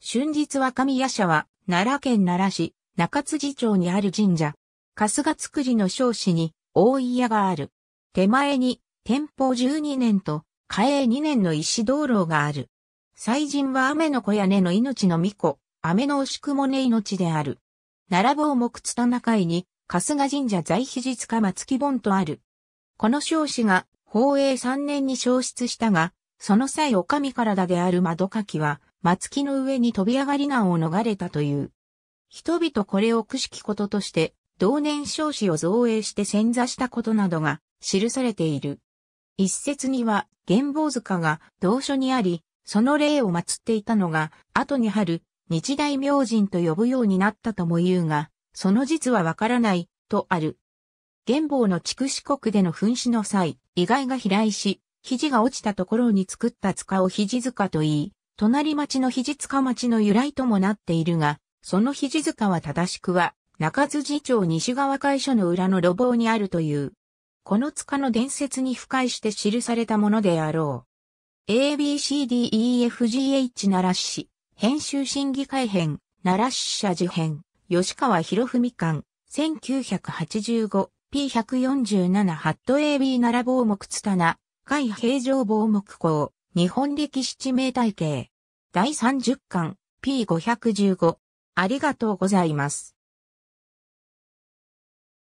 春日若宮社は、奈良県奈良市、中辻町にある神社。春日造じの少子に、大井屋がある。手前に、天保12年と、嘉永2年の石灯籠がある。祭神は雨の小屋根の命の巫女、雨の惜しくもね命である。奈良坊木津田中井に、春日神社在秘日か松木本とある。この少子が、宝永3年に消失したが、その際お上体である窓かきは、松木の上に飛び上がり難を逃れたという。人々これをくしきこととして、同年少子を造営して潜座したことなどが記されている。一説には、玄坊塚が同書にあり、その霊を祀っていたのが、後に春、日大明神と呼ぶようになったとも言うが、その実はわからない、とある。玄坊の筑四国での噴死の際、意外が飛来し、肘が落ちたところに作った塚を肘塚と言い、隣町の肘塚町の由来ともなっているが、その肘塚は正しくは、中津寺町西側会所の裏の路傍にあるという。この塚の伝説に不快して記されたものであろう。ABCDEFGH 奈良市、編集審議会編、奈良市社事編、吉川博文館、1985P147 ハット AB 奈良坊木津田な、海平城坊木港、日本歴史地名体系。第30巻 P515 ありがとうございます。